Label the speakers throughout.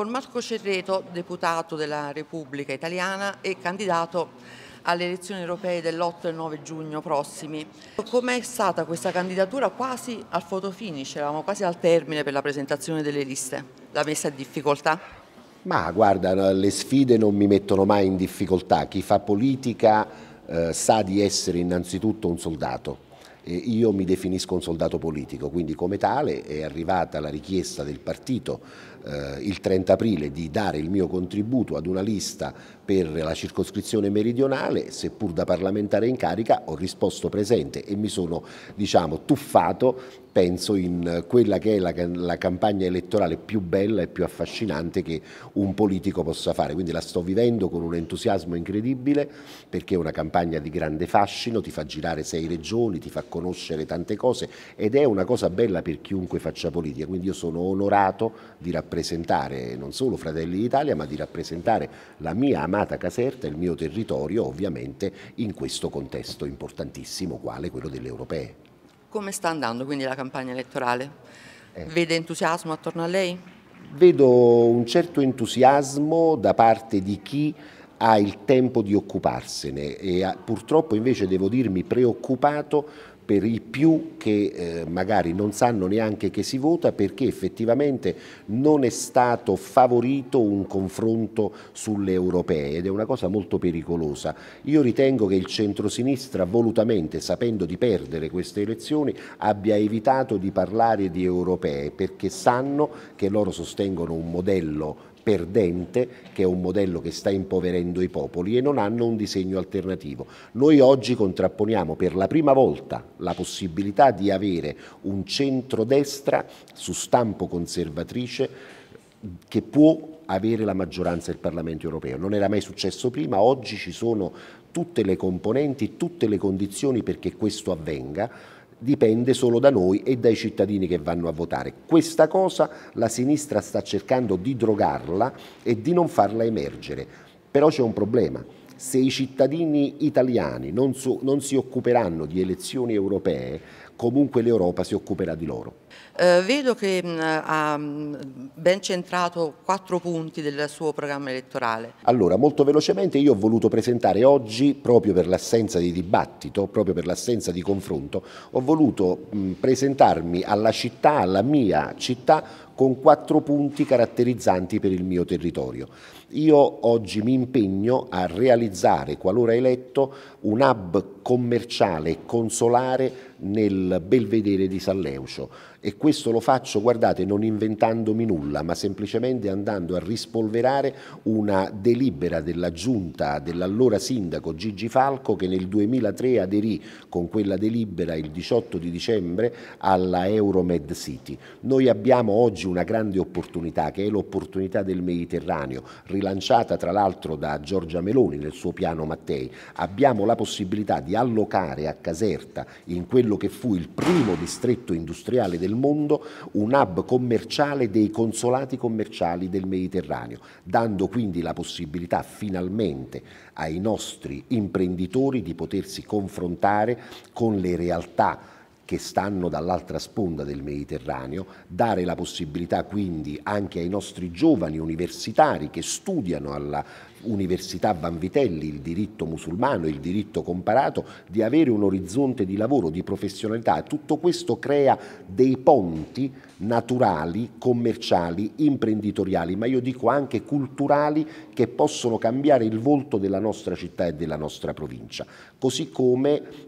Speaker 1: con Marco Cerreto, deputato della Repubblica Italiana e candidato alle elezioni europee dell'8 e 9 giugno prossimi. Com'è stata questa candidatura quasi al fotofinish, eravamo quasi al termine per la presentazione delle liste, la messa in difficoltà? Ma guarda, le sfide non mi mettono mai in difficoltà, chi fa politica eh, sa di essere innanzitutto un soldato. io mi definisco un soldato politico, quindi come tale è arrivata la richiesta del partito eh, il 30 aprile di dare il mio contributo ad una lista per la circoscrizione meridionale, seppur da parlamentare in carica ho risposto presente e mi sono diciamo, tuffato penso in quella che è la, la, campagna elettorale più bella e più affascinante che un politico possa fare, quindi la sto vivendo con un entusiasmo incredibile perché è una campagna di grande fascino, ti fa girare sei regioni, ti fa conoscere tante cose ed è una cosa bella per chiunque faccia politica, quindi io sono onorato di rappresentare rappresentare non solo Fratelli d'Italia ma di rappresentare la mia amata Caserta, il mio territorio ovviamente in questo contesto importantissimo quale quello delle europee. Come sta andando quindi la campagna elettorale? Eh. Vede entusiasmo attorno a lei? Vedo un certo entusiasmo da parte di chi ha il tempo di occuparsene e purtroppo invece devo dirmi preoccupato per i più che eh, magari non sanno neanche che si vota perché effettivamente non è stato favorito un confronto sulle europee ed è una cosa molto pericolosa. Io ritengo che il centrosinistra volutamente, sapendo di perdere queste elezioni, abbia evitato di parlare di europee perché sanno che loro sostengono un modello perdente, che è un modello che sta impoverendo i popoli e non hanno un disegno alternativo. Noi oggi contrapponiamo per la prima volta la possibilità di avere un centrodestra su stampo conservatrice che può avere la maggioranza del Parlamento europeo. Non era mai successo prima, oggi ci sono tutte le componenti, tutte le condizioni perché questo avvenga dipende solo da noi e dai cittadini che vanno a votare. Questa cosa la sinistra sta cercando di drogarla e di non farla emergere, però c'è un problema. Se i cittadini italiani non, so, non si occuperanno di elezioni europee, comunque l'Europa si occuperà di loro. Eh, vedo che mh, ha ben centrato quattro punti del suo programma elettorale. Allora, molto velocemente io ho voluto presentare oggi, proprio per l'assenza di dibattito, proprio per l'assenza di confronto, ho voluto mh, presentarmi alla città, alla mia città, con quattro punti caratterizzanti per il mio territorio. Io oggi mi impegno a realizzare, qualora eletto, un hub commerciale e consolare nel belvedere di San Leucio e questo lo faccio, guardate, non inventandomi nulla, ma semplicemente andando a rispolverare una delibera della giunta dell'allora sindaco Gigi Falco che nel 2003 aderì con quella delibera il 18 di dicembre alla Euromed City. Noi abbiamo oggi una grande opportunità che è l'opportunità del Mediterraneo, rilanciata tra l'altro da Giorgia Meloni nel suo piano Mattei. Abbiamo la possibilità di allocare a Caserta, in quello che fu il primo distretto industriale del del mondo un hub commerciale dei consolati commerciali del Mediterraneo, dando quindi la possibilità finalmente ai nostri imprenditori di potersi confrontare con le realtà che stanno dall'altra sponda del Mediterraneo, dare la possibilità quindi anche ai nostri giovani universitari che studiano alla Università Vanvitelli il diritto musulmano, il diritto comparato, di avere un orizzonte di lavoro, di professionalità. Tutto questo crea dei ponti naturali, commerciali, imprenditoriali, ma io dico anche culturali che possono cambiare il volto della nostra città e della nostra provincia. Così come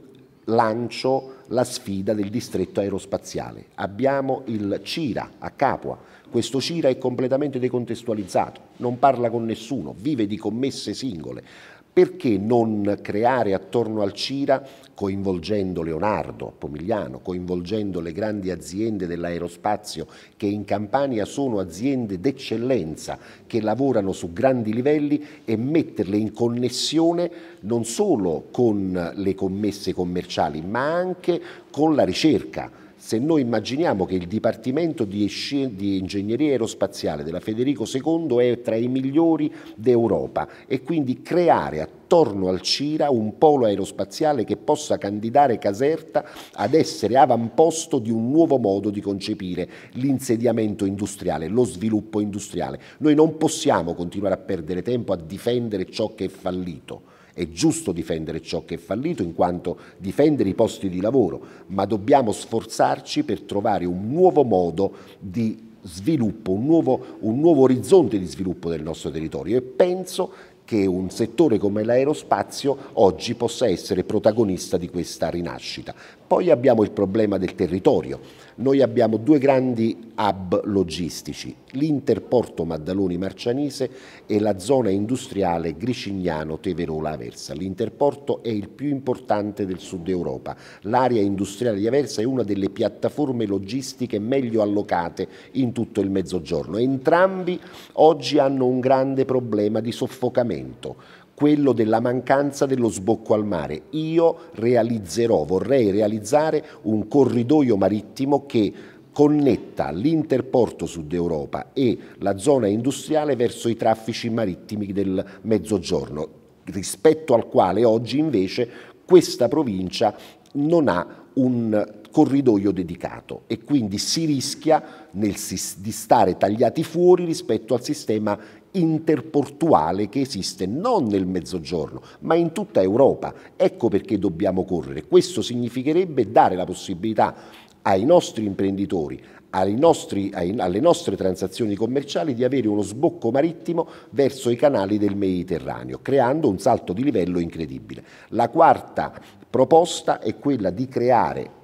Speaker 1: lancio la sfida del distretto aerospaziale. Abbiamo il CIRA a Capua, questo CIRA è completamente decontestualizzato, non parla con nessuno, vive di commesse singole perché non creare attorno al CIRA, coinvolgendo Leonardo, Pomigliano, coinvolgendo le grandi aziende dell'aerospazio che in Campania sono aziende d'eccellenza, che lavorano su grandi livelli e metterle in connessione non solo con le commesse commerciali, ma anche con la ricerca se noi immaginiamo che il Dipartimento di, di, Ingegneria Aerospaziale della Federico II è tra i migliori d'Europa e quindi creare attorno al CIRA un polo aerospaziale che possa candidare Caserta ad essere avamposto di un nuovo modo di concepire l'insediamento industriale, lo sviluppo industriale. Noi non possiamo continuare a perdere tempo a difendere ciò che è fallito è giusto difendere ciò che è fallito in quanto difendere i posti di lavoro, ma dobbiamo sforzarci per trovare un nuovo modo di sviluppo, un nuovo, un nuovo orizzonte di sviluppo del nostro territorio e penso che un settore come l'aerospazio oggi possa essere protagonista di questa rinascita. Poi abbiamo il problema del territorio. Noi abbiamo due grandi hub logistici, l'interporto Maddaloni Marcianise e la zona industriale Gricignano Teverola Aversa. L'interporto è il più importante del sud Europa. L'area industriale di Aversa è una delle piattaforme logistiche meglio allocate in tutto il Mezzogiorno. Entrambi oggi hanno un grande problema di soffocamento talento, quello della mancanza dello sbocco al mare. Io realizzerò, vorrei realizzare un corridoio marittimo che connetta l'interporto sud Europa e la zona industriale verso i traffici marittimi del Mezzogiorno, rispetto al quale oggi invece questa provincia non ha un corridoio dedicato e quindi si rischia nel, di stare tagliati fuori rispetto al sistema interportuale che esiste non nel mezzogiorno ma in tutta Europa. Ecco perché dobbiamo correre. Questo significherebbe dare la possibilità ai nostri imprenditori, ai nostri, ai, alle nostre transazioni commerciali di avere uno sbocco marittimo verso i canali del Mediterraneo, creando un salto di livello incredibile. La quarta proposta è quella di creare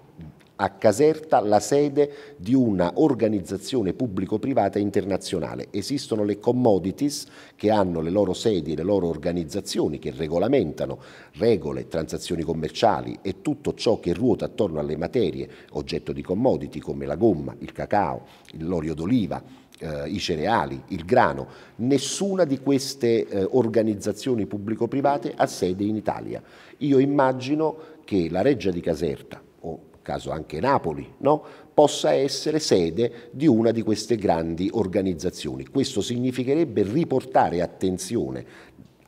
Speaker 1: a Caserta la sede di una organizzazione pubblico-privata internazionale. Esistono le commodities che hanno le loro sedi e le loro organizzazioni che regolamentano regole, transazioni commerciali e tutto ciò che ruota attorno alle materie oggetto di commodity come la gomma, il cacao, l'olio d'oliva, eh, i cereali, il grano. Nessuna di queste eh, organizzazioni pubblico-private ha sede in Italia. Io immagino che la Reggia di Caserta, caso anche Napoli, no? possa essere sede di una di queste grandi organizzazioni. Questo significherebbe riportare attenzione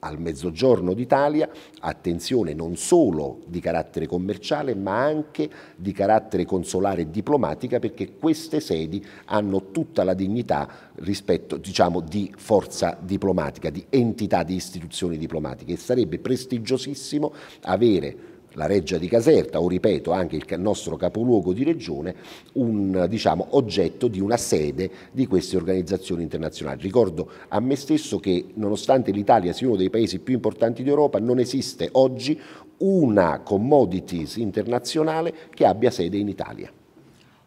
Speaker 1: al mezzogiorno d'Italia, attenzione non solo di carattere commerciale ma anche di carattere consolare e diplomatica perché queste sedi hanno tutta la dignità rispetto diciamo, di forza diplomatica, di entità di istituzioni diplomatiche e sarebbe prestigiosissimo avere la Reggia di Caserta o ripeto anche il nostro capoluogo di regione, un diciamo, oggetto di una sede di queste organizzazioni internazionali. Ricordo a me stesso che nonostante l'Italia sia uno dei paesi più importanti d'Europa non esiste oggi una commodities internazionale che abbia sede in Italia.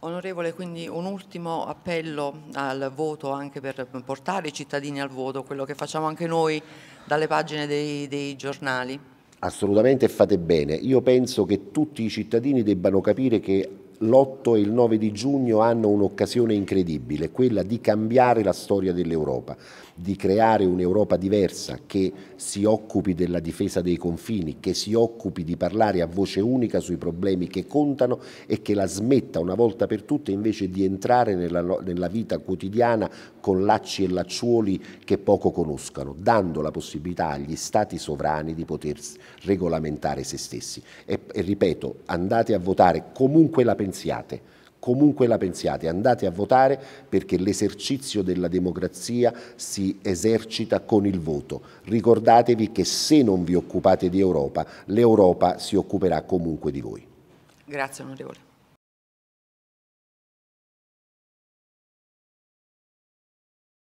Speaker 1: Onorevole, quindi un ultimo appello al voto anche per portare i cittadini al voto, quello che facciamo anche noi dalle pagine dei, dei giornali. Assolutamente fate bene. Io penso che tutti i cittadini debbano capire che l'8 e il 9 di giugno hanno un'occasione incredibile, quella di cambiare la storia dell'Europa, di creare un'Europa diversa che si occupi della difesa dei confini, che si occupi di parlare a voce unica sui problemi che contano e che la smetta una volta per tutte invece di entrare nella, nella vita quotidiana con lacci e lacciuoli che poco conoscano, dando la possibilità agli stati sovrani di poter regolamentare se stessi. E, e ripeto, andate a votare comunque la pensione pensiate. Comunque la pensiate, andate a votare perché l'esercizio della democrazia si esercita con il voto. Ricordatevi che se non vi occupate di Europa, l'Europa si occuperà comunque di voi. Grazie onorevole.